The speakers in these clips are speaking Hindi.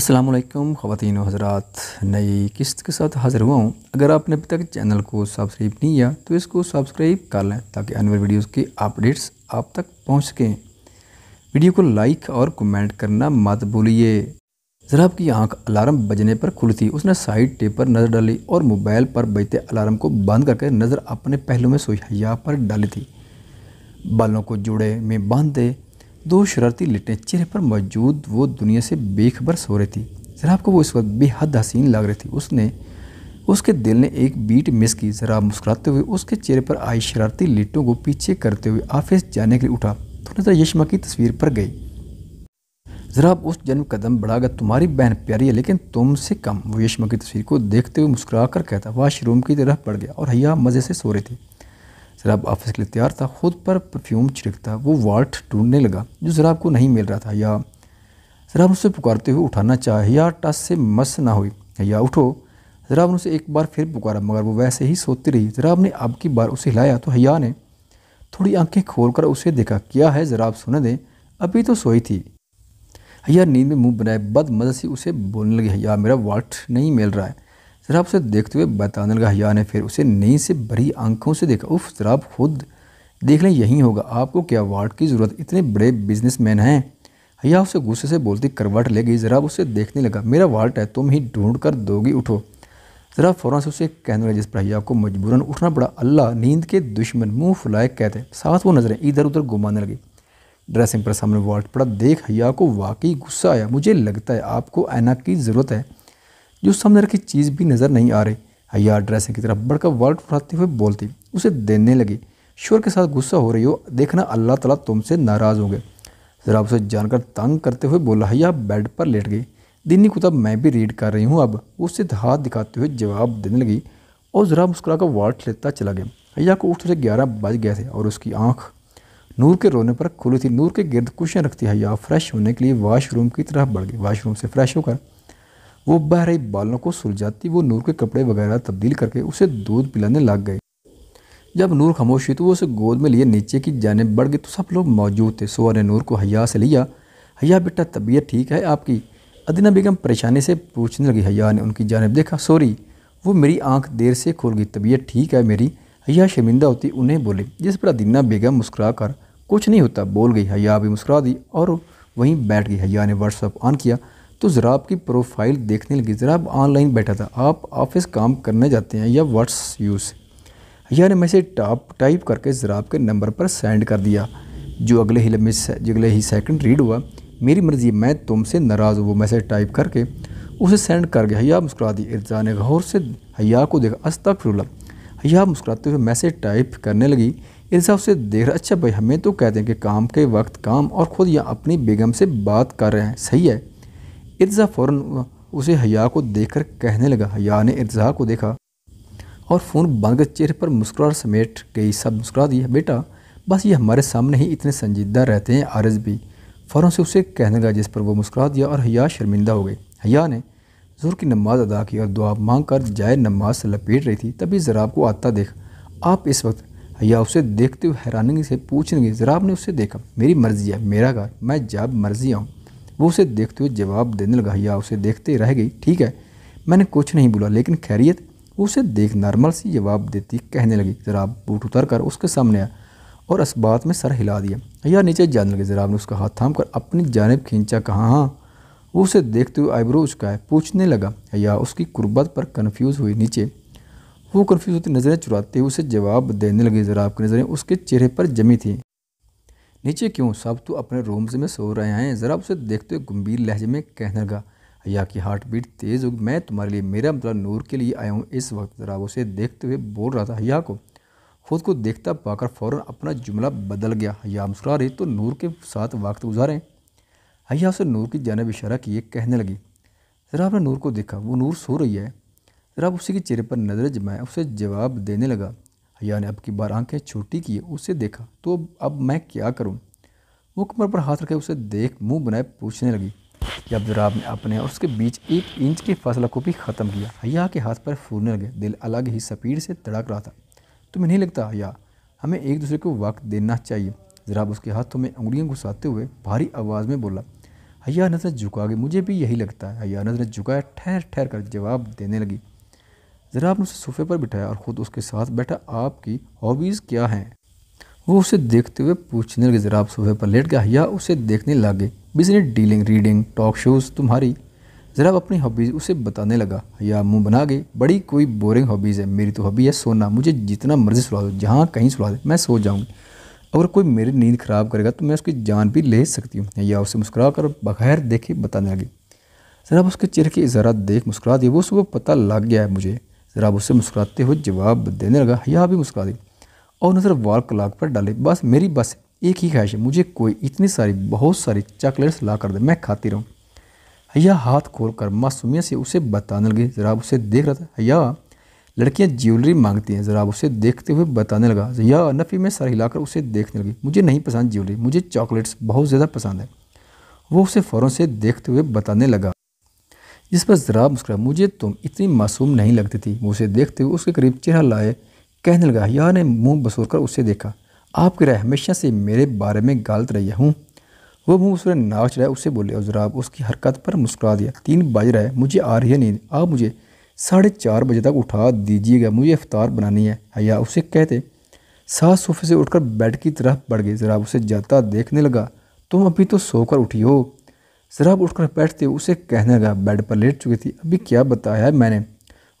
असलम ख़वान हजरात नई किस्त के साथ हाज़िर हुआ हूँ अगर आपने अभी तक चैनल को सब्सक्राइब नहीं किया तो इसको सब्सक्राइब कर लें ताकि आने वाली वीडियोज़ के अपडेट्स आप तक पहुँच सकें वीडियो को लाइक और कमेंट करना मत भूलिए ज़रा आपकी आंख अलार्म बजने पर थी उसने साइड टेप पर नज़र डाली और मोबाइल पर बजते अलार्म को बंद करके नज़र अपने पहलू में सोया पर डाली थी बालों को जोड़े में दे दो शरारती चेहरे पर मौजूद वो दुनिया से बेखबर सो रही थी जनाब को वो इस वक्त बेहद हसीन लग रही थी उसने उसके दिल ने एक बीट मिस की जरा मुस्कुराते हुए उसके चेहरे पर आई शरारती लिटों को पीछे करते हुए ऑफिस जाने के लिए उठा तो नजर यशमा की तस्वीर पर गई ज़रा उस जन्म कदम गया तुम्हारी बहन प्यारी है लेकिन तुमसे कम वो यशमा की तस्वीर को देखते हुए मुस्कुरा कर कहता वाशरूम की तरफ पड़ गया और हया मज़े से सो रही थी शराब ऑफिस के लिए तैयार था खुद पर परफ्यूम छिड़कता वो वाल्ट ढूंढने लगा जो शराब को नहीं मिल रहा था या शराब उसे पुकारते हुए उठाना चाहे या टस से मस ना हुई या उठो शराब ने उसे एक बार फिर पुकारा मगर वो वैसे ही सोती रही शराब ने अब की बार उसे हिलाया तो हया ने थोड़ी आंखें खोलकर उसे देखा क्या है शराब सुने दे अभी तो सोई थी हया नींद में मुंह बनाए बद से उसे बोलने लगी हया मेरा वाल्ट नहीं मिल रहा है शराब से देखते हुए बताने लगा हया ने फिर उसे नई से भरी आंखों से देखा उफ शराब खुद देख लें यहीं होगा आपको क्या वार्ड की ज़रूरत इतने बड़े बिजनेसमैन हैं हया उसे गुस्से से बोलती करवट ले गई जरा उसे देखने लगा मेरा वार्ड है तुम ही ढूंढ कर दोगी उठो ज़रा फ़ौरन से उसे कहने लगा जिस पर हया को मजबूरन उठना पड़ा अल्लाह नींद के दुश्मन मुंह फुलाए कहते साथ वो नज़रें इधर उधर घुमाने लगी ड्रेसिंग पर सामने वार्ड पड़ा देख हया को वाकई गुस्सा आया मुझे लगता है आपको ऐना की ज़रूरत है जो सामने रखी चीज़ भी नज़र नहीं आ रही हया ड्रेसर की तरफ बढ़कर वर्ड उठाते हुए बोलती उसे देने लगी शोर के साथ गुस्सा हो रही हो देखना अल्लाह तला तुमसे नाराज़ हो गए ज़रा उसे जानकर तंग करते हुए बोला हया बेड पर लेट गई दिनी कुतब मैं भी रीड कर रही हूँ अब उससे हाथ दिखाते हुए जवाब देने लगी और ज़रा मुस्कुरा कर वाट लेता चला गया हया को उठते से ग्यारह बज गए थे और उसकी आँख नूर के रोने पर खुली थी नूर के गिरद कुशन रखती हया फ्रेश होने के लिए वाशरूम की तरफ बढ़ गई वाशरूम से फ्रेश होकर वो बह रही बालों को सुलझाती वो नूर के कपड़े वगैरह तब्दील करके उसे दूध पिलाने लग गए जब नूर खामोश हुई तो वो उसे गोद में लिए नीचे की जानब बढ़ गई तो सब लोग मौजूद थे सुबह ने नूर को हया से लिया हया बेटा तबीयत ठीक है आपकी अदीना बेगम परेशानी से पूछने लगी हया ने उनकी जानब देखा सॉरी वो मेरी आंख देर से खोल गई तबीयत ठीक है मेरी हया शर्मिंदा होती उन्हें बोले जिस पर अदीना बेगम मुस्करा कर कुछ नहीं होता बोल गई हया भी मुस्करा दी और वहीं बैठ गई हया ने व्हाट्सअप ऑन किया तो ज़रा आपकी प्रोफाइल देखने लगी ज़रा आप ऑनलाइन बैठा था आप ऑफिस काम करने जाते हैं या व्हाट्स यूज़ यार मैसेज टाप टाइप करके ज़रा आपके नंबर पर सेंड कर दिया जो अगले ही लम्बे अगले ही सेकंड रीड हुआ मेरी मर्ज़ी मैं तुमसे नाराज़ हूँ वो मैसेज टाइप करके उसे सेंड कर गया हया मुस्कुरा दी इर्जा ने गौर से हया को देखा अस्तक फिरुला हया मुस्कुराते हुए मैसेज टाइप करने लगी इर्जा उसे देख रहा अच्छा भाई हमें तो कहते हैं कि काम के वक्त काम और ख़ुद या अपनी बेगम से बात कर रहे हैं सही है इर्जा फ़ौर उसे हया को देखकर कहने लगा हया ने इर्जा को देखा और फ़ोन बंद कर चेहरे पर मुस्कुरा समेट गई सब मुस्कुरा दिया बेटा बस ये हमारे सामने ही इतने संजीदा रहते हैं आरज भी फ़ौर से उसे कहने लगा जिस पर वो मुस्कुरा दिया और हया शर्मिंदा हो गई हया ने जोर की नमाज अदा की और दुआ मांग कर जाए नमाज से लपेट रही थी तभी जराब को आता देख आप इस वक्त हया उसे देखते हुए हैरानगी से पूछने लगी जराब ने उसे देखा मेरी मर्जी है मेरा घर मैं जब मर्जी आऊँ वो उसे देखते हुए जवाब देने लगा या उसे देखते रह गई ठीक है मैंने कुछ नहीं बोला लेकिन खैरियत वो उसे देख नॉर्मल सी जवाब देती कहने लगी जराब बूट उतर कर उसके सामने आया और इस बात में सर हिला दिया या नीचे जाने लगे जराब ने उसका हाथ थाम कर अपनी जानब खींचा कहा हाँ वो उसे देखते हुए आईब्रो उचकाया पूछने लगा या उसकी कुर्बत पर कन्फ्यूज़ हुई नीचे वो कन्फ्यूज़ होती नज़रें चुराते हुए उसे जवाब देने लगी जराब की नज़रें उसके चेहरे पर जमी थी नीचे क्यों सब तो अपने रूम्स में सो रहे हैं ज़रा उसे देखते हुए गंभीर लहजे में कहने लगा हया की हार्ट बीट तेज़ होगी मैं तुम्हारे लिए मेरा मतलब नूर के लिए आया हूँ इस वक्त ज़रा उसे देखते हुए बोल रहा था हया को खुद को देखता पाकर फ़ौर अपना जुमला बदल गया हया मुस्कुरा रही तो नूर के साथ वक्त गुजारें हया उसे नूर की जानब इशारा किए कहने लगी ज़रा आपने नूर को देखा वो नूर सो रही है ज़रा उसी के चेहरे पर नजर जमाया उसे जवाब देने लगा भैया ने अब की बार आंखें छोटी किए उसे देखा तो अब मैं क्या करूँ वो कमर पर हाथ रखे उसे देख मुंह बनाए पूछने लगी जब जराब ने अपने और उसके बीच एक इंच के फासला को भी ख़त्म किया हया के हाथ पर फूलने लगे दिल अलग ही सपीड से तड़क रहा था तुम्हें नहीं लगता हया हमें एक दूसरे को वक्त देना चाहिए जराब उसके हाथों में उंगलियां घुसाते हुए भारी आवाज़ में बोला हया नजर झुका गए मुझे भी यही लगता है हया नजर झुकाया ठहर ठहर कर जवाब देने लगी ज़रा आपने उसे सोफे पर बिठाया और ख़ुद उसके साथ बैठा आपकी हॉबीज़ क्या हैं वो उसे देखते हुए पूछने लगे ज़रा आप सोफे पर लेट गया या उसे देखने लगे business dealing reading talk shows तुम्हारी ज़रा आप अपनी हॉबीज़ उसे बताने लगा या मुंह बना गए बड़ी कोई बोरिंग हॉबीज़ है मेरी तो हॉबी है सोना मुझे जितना मर्ज़ी सुला दो जहाँ कहीं सुला दे मैं सो जाऊँगी अगर कोई मेरी नींद ख़राब करेगा तो मैं उसकी जान भी ले सकती हूँ या उसे मुस्कुरा कर बगैर देखे बताने लगे ज़रा उसके चेहरे की इजारा देख मुस्कुरा दिए वो सुबह पता लग गया है मुझे जराब उससे मुस्कुराते हुए जवाब देने लगा हया भी मुस्कुरा दी और नज़र वाल क्लाक पर डाली बस मेरी बस एक ही ख्वाहिश है मुझे कोई इतनी सारी बहुत सारी चॉकलेट्स ला कर दे मैं खाती रहूँ हया हाथ खोल कर मासूमिया से उसे बताने लगी जराब उसे देख रहा था हया लड़कियाँ ज्वेलरी मांगती हैं जराब उसे देखते हुए बताने लगा या नफ़ी में सर हिलाकर उसे देखने लगी मुझे नहीं पसंद ज्वेलरी मुझे चॉकलेट्स बहुत ज़्यादा पसंद है वो उसे फ़ौरन से देखते हुए बताने लगा जिस पर ज़रा मुस्करा मुझे तुम इतनी मासूम नहीं लगती थी वो उसे देखते हुए उसके करीब चेहरा लाए कहने लगा यार ने मुंह बसूर कर उसे देखा आपकी राय हमेशा से मेरे बारे में गालत रही हूँ वो मुंह उसने नाव है उसे बोले और ज़राब उसकी हरकत पर मुस्कुरा दिया तीन बज रहा है मुझे आ रही है नींद आप मुझे साढ़े चार बजे तक उठा दीजिएगा मुझे अफ्तार बनानी है हया उसे कहते सास सोफे से उठकर बेड की तरफ बढ़ गई ज़रा उसे जाता देखने लगा तुम अभी तो सोकर उठी हो शराब उठकर बैठते उसे कहने लगा बेड पर लेट चुकी थी अभी क्या बताया मैंने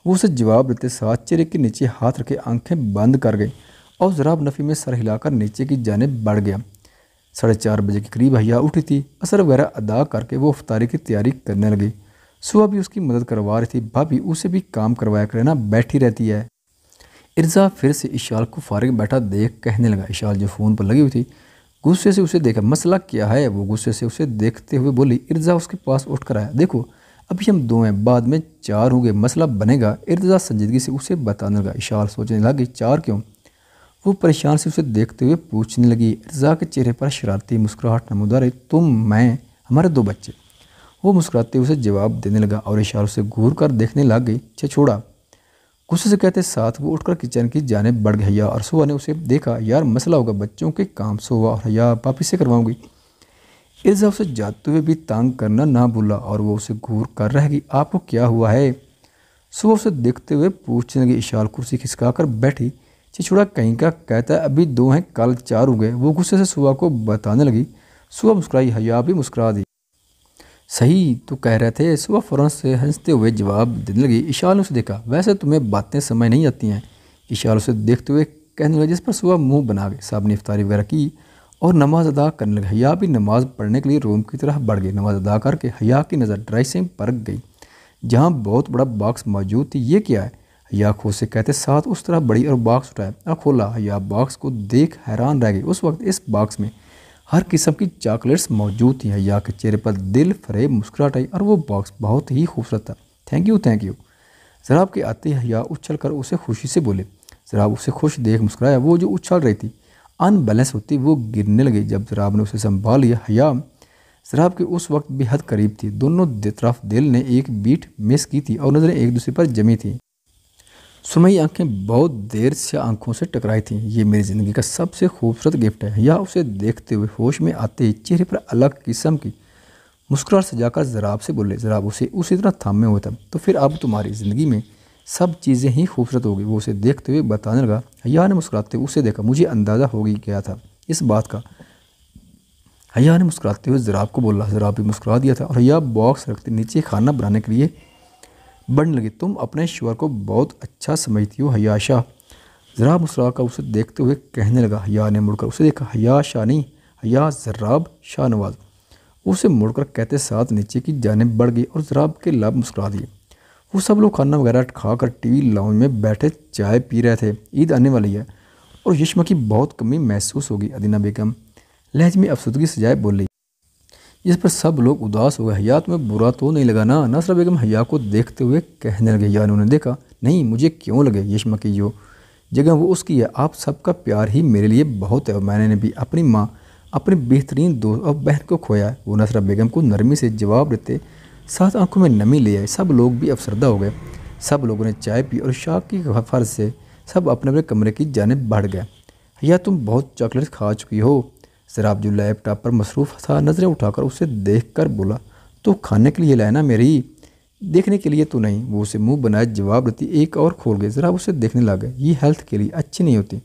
वो उसे जवाब देते साथ चेहरे के नीचे हाथ रखे आंखें बंद कर गई और जराब नफ़ी में सर हिलाकर नीचे की जाने बढ़ गया साढ़े चार बजे के करीब हया उठी थी असर वगैरह अदा करके वो अफ्तारी की तैयारी करने लगी सुबह भी उसकी मदद करवा रही थी भाभी उसे भी काम करवाया कर ना बैठी रहती है इर्जा फिर से इशाल को फारिग बैठा देख कहने लगा इशाल जो फ़ोन पर लगी हुई थी गुस्से से उसे देखा मसला क्या है वो गुस्से से उसे देखते हुए बोली इर्जा उसके पास उठ कर आया देखो अभी हम दो हैं बाद में चार होंगे मसला बनेगा इर्जा संजीदगी से उसे बताने लगा इशार सोचने लगी चार क्यों वो परेशान से उसे देखते हुए पूछने लगी इर्जा के चेहरे पर शरारती मुस्कुराहट नमोदारे तुम मैं हमारे दो बच्चे वो मुस्कुराते हुए उसे जवाब देने लगा और इशारों से घूर कर देखने लग गई छे अच्छा, छोड़ा गुस्से से कहते साथ वो उठकर किचन की जानब बढ़ गई और सुबह ने उसे देखा यार मसला होगा बच्चों के काम सुबह और हया वापिस से करवाऊंगी इल्ज़ा उसे जाते हुए भी तंग करना ना भूला और वो उसे घूर कर रह गई आपको क्या हुआ है सुबह उसे देखते हुए पूछने लगी इशाल कुर्सी खिसका कर बैठी छिछुड़ा कहीं का कहता है अभी दो हैं कल चार हो गए वो गुस्से से सुबह को बताने लगी सुबह मुस्कुराई हया भी मुस्कुरा दी सही तो कह रहे थे सुबह फ़ौरन से हंसते हुए जवाब देने लगी इशारों ने उसे देखा वैसे तुम्हें बातें समझ नहीं आती हैं इशारों उसे देखते हुए कहने लगा जिस पर सुबह मुंह बना गए साहब ने इफ्तारी वगैरह की और नमाज़ अदा करने लगे हया भी नमाज़ पढ़ने के लिए रूम की तरह बढ़ गई नमाज़ अदा करके हया की नज़र ड्रेसिंग पर गई जहाँ बहुत बड़ा बाक्स मौजूद थी ये क्या है हया खो से कहते साथ उस तरह बड़ी और बॉक्स उठाया और खोला हया बॉक्स को देख हैरान रह गई उस वक्त इस बाक्स में हर किस्म की चॉकलेट्स मौजूद थी हया के चेहरे पर दिल फरेब मुस्कुराहट आई और वो बॉक्स बहुत ही खूबसूरत था थैंक यू थैंक यू शराब के आते हया उछल कर उसे खुशी से बोले शराब उसे खुश देख मुस्कुराया वो जो उछल रही थी अनबैलेंस होती वो गिरने लगी जब शराब ने उसे संभाल लिया हया शराब के उस वक्त बेहद करीब थी दोनों तरफ दिल ने एक बीट मिस की थी और नज़रें एक दूसरे पर जमी थी सुरमई आंखें बहुत देर से आंखों से टकराई थीं ये मेरी ज़िंदगी का सबसे खूबसूरत गिफ्ट है यह उसे देखते हुए होश में आते ही चेहरे पर अलग किस्म की मुस्कुराहट सजाकर जराब से बोले जराब उसे उसी तरह थामे हुए था तो फिर अब तुम्हारी ज़िंदगी में सब चीज़ें ही खूबसूरत होगी वो उसे देखते हुए बताने लगा हया ने मुस्कुराते हुए उसे देखा मुझे अंदाज़ा हो गया था इस बात का हया ने मुस्कुराते हुए जराब को बोला जराब भी मुस्कुरा दिया था और हया बॉक्स रखते नीचे खाना बनाने के लिए बढ़ने लगी तुम अपने शोर को बहुत अच्छा समझती हो हयाशा जराब मुस्कुराकर उसे देखते हुए कहने लगा हया ने मुड़कर उसे देखा हया शाह नहीं हया जराब शाहनवाज उसे मुड़कर कहते साथ नीचे की जानब बढ़ गई और जराब के लाभ मुस्कुरा दिए वो सब लोग खाना वगैरह खाकर टीवी लाउंज में बैठे चाय पी रहे थे ईद आने वाली है और यशमा की बहुत कमी महसूस होगी अदीना बेगम लहज में अफसुदगी सजाए बोली इस पर सब लोग उदास हो गए हया तुम्हें बुरा तो नहीं लगा ना नसर बेगम हया को देखते हुए कहने लगे यार उन्होंने देखा नहीं मुझे क्यों लगे यशमा की जो जगह वो उसकी है आप सबका प्यार ही मेरे लिए बहुत है और मैंने भी अपनी माँ अपने बेहतरीन दोस्त और बहन को खोया है वो नसरा बेगम को नरमी से जवाब देते साथ आंखों में नमी ले आए सब लोग भी अफसरदा हो गए सब लोगों ने चाय पी और शाख की फर्ज से सब अपने अपने कमरे की जानब बढ़ गए या तुम बहुत चॉकलेट खा चुकी हो जो लैपटॉप पर मसरूफ़ था नज़रें उठाकर उसे देख कर बोला तो खाने के लिए लाना मेरी देखने के लिए तो नहीं वो उसे मुंह बनाए जवाब देती एक और खोल गई ज़रा उसे देखने लगा ये हेल्थ के लिए अच्छी नहीं होती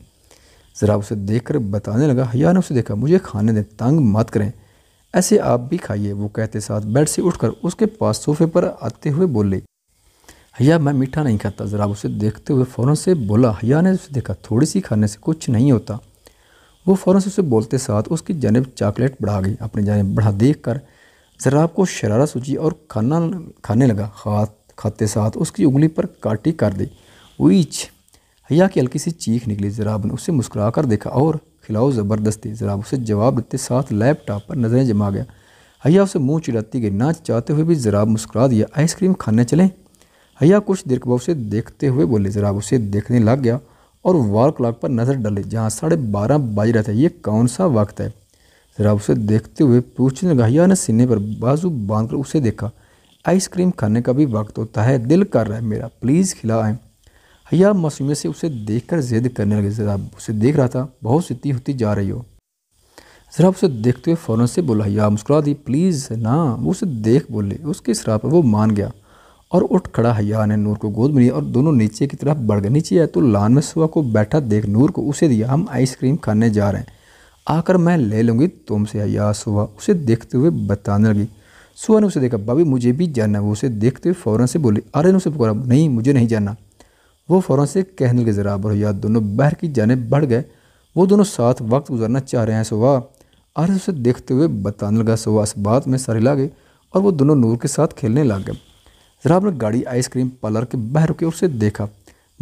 ज़रा उसे देख कर बताने लगा हया ने उसे देखा मुझे खाने दें तंग मत करें ऐसे आप भी खाइए वो कहते साथ बेड से उठकर उसके पास सोफे पर आते हुए बोले हया मैं मीठा नहीं खाता ज़रा उसे देखते हुए फ़ौरन से बोला हया ने उसे देखा थोड़ी सी खाने से कुछ नहीं होता वो फ़ौर उसे बोलते साथ उसकी जानब चॉकलेट बढ़ा गई अपनी जानब बढ़ा देख कर जराब को शरारा सूझी और खाना खाने लगा खात खाते साथ उसकी उंगली पर काटी कर दी उच हया की हल्की सी चीख निकली जराब ने उसे मुस्कुरा कर देखा और खिलाओ ज़बरदस्ती जराब उसे जवाब देते साथ लैपटॉप पर नज़रें जमा गया हया उसे मुंह चिड़ाती गई ना चाहते हुए भी जराब मुस्कुरा दिया आइसक्रीम खाने चलें हया कुछ देर के बाद उसे देखते हुए बोले जराब उसे देखने लग गया और वॉल क्लॉक पर नज़र डाली जहाँ साढ़े बारह बज रहे थे ये कौन सा वक्त है जरा उसे देखते हुए पूछ ने गहिया ने सीने पर बाजू बांध कर उसे देखा आइसक्रीम खाने का भी वक्त होता है दिल कर रहा है मेरा प्लीज़ खिलाएं हया मासूमियत से उसे देख कर जिद करने लगे जरा उसे देख रहा था बहुत सीती होती जा रही हो ज़रा उसे देखते हुए फ़ौरन से बोला हया मुस्कुरा दी प्लीज़ ना वो उसे देख बोले उसके शराब पर वो मान गया और उठ खड़ा हया ने नूर को गोद में लिया और दोनों नीचे की तरफ बढ़ गए नीचे आया तो लान में सुबह को बैठा देख नूर को उसे दिया हम आइसक्रीम खाने जा रहे हैं आकर मैं ले लूँगी तुमसे हया सुबह उसे देखते हुए बताने लगी सुबह ने उसे देखा भाभी मुझे भी जाना वो उसे देखते हुए फ़ौरन से बोली अरे ने उसे पुकारा नहीं मुझे नहीं जाना वो फ़ौरन से कहने लगे ज़रा और हया दोनों बहर की जाने बढ़ गए वो दोनों साथ वक्त गुजारना चाह रहे हैं सुबह अरे उसे देखते हुए बताने लगा सुबह इस बात में सारे गए और वो दोनों नूर के साथ खेलने लग गए जरा आपने गाड़ी आइसक्रीम पार्लर के बाहर रुके उसे देखा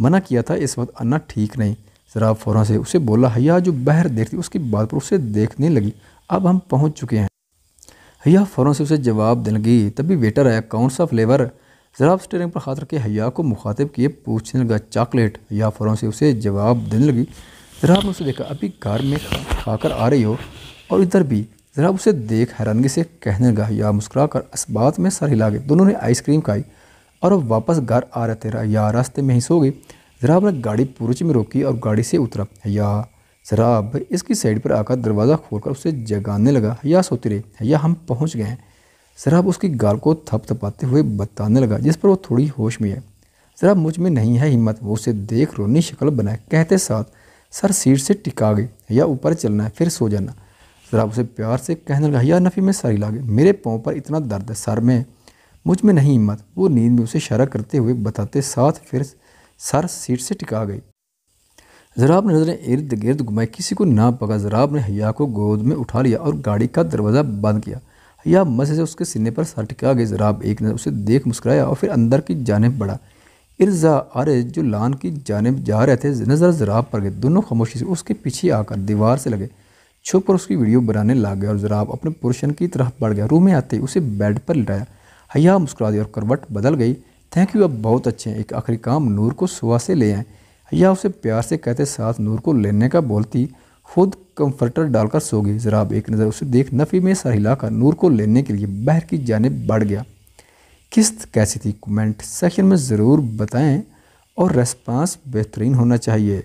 मना किया था इस वक्त अन्ना ठीक नहीं जरा फ़ौरन से उसे बोला हया जो बहर देखती उसकी बात पर उसे देखने लगी अब हम पहुंच चुके हैं हया फ़ौरन से उसे जवाब देने लगी तभी वेटर आया कौन सा फ्लेवर जरा स्टेरिंग पर खातर रखे हया को मुखातिब किए पूछने लगा चॉकलेट हया फ़ौरन से उसे जवाब देने लगी जरा ने उसे देखा अभी घर में खाकर आ रही हो और इधर भी ज़रा उसे देख हैरानगी से कहने लगा या मुस्कुरा कर असबात में सर हिला गए दोनों ने आइसक्रीम खाई और वापस घर आ रहे थे या रास्ते में ही सो गई ज़रा अपना गाड़ी पूर्च में रोकी और गाड़ी से उतरा या अब इसकी साइड पर आकर दरवाज़ा खोलकर उसे जगाने लगा या सोते रहे या हम पहुंच गए हैं शराब उसकी गाल को थपथपाते हुए बताने लगा जिस पर वो थोड़ी होश में है जरा मुझ में नहीं है हिम्मत वो उसे देख रोनी शक्ल बनाए कहते साथ सर सीट से टिका गए या ऊपर चलना है फिर सो जाना ज़रा उसे प्यार से कहने लगा या नफ़ी में सारी लागे मेरे पाँव पर इतना दर्द है सर में मुझ में नहीं हिम्मत वो नींद में उसे शरा करते हुए बताते साथ फिर सर सीट से टिका गई जराब ने नजरें इर्द गिर्द घुमाई किसी को ना पका जराब ने हया को गोद में उठा लिया और गाड़ी का दरवाज़ा बंद किया हया मजे से उसके सीने पर सर टिका गई जराब एक नजर उसे देख मुस्कराया और फिर अंदर की जानब बढ़ा इर्जा आरे जो लान की जानब जा रहे थे नज़र जराब पर गए दोनों खामोशी से उसके पीछे आकर दीवार से लगे छुप कर उसकी वीडियो बनाने लग गया और जराब अपने पुरुषन की तरफ बढ़ गया रूम में आते ही उसे बेड पर लिटाया हया मुस्कुरा दी और करवट बदल गई थैंक यू अब बहुत अच्छे हैं एक आखिरी काम नूर को सुबह से ले आए हया उसे प्यार से कहते साथ नूर को लेने का बोलती खुद कंफर्टर डालकर सो गई जराब एक नज़र उसे देख नफ़ी में सर हिलाकर नूर को लेने के लिए बहर की जानब बढ़ गया किस्त कैसी थी कमेंट सेक्शन में ज़रूर बताएं और रेस्पॉन्स बेहतरीन होना चाहिए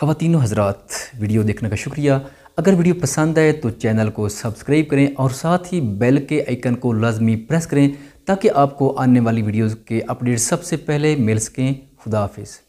खातिन हजरात वीडियो देखने का शुक्रिया अगर वीडियो पसंद आए तो चैनल को सब्सक्राइब करें और साथ ही बेल के आइकन को लाजमी प्रेस करें ताकि आपको आने वाली वीडियोज़ के अपडेट सबसे पहले मिल सकें खुदाफिज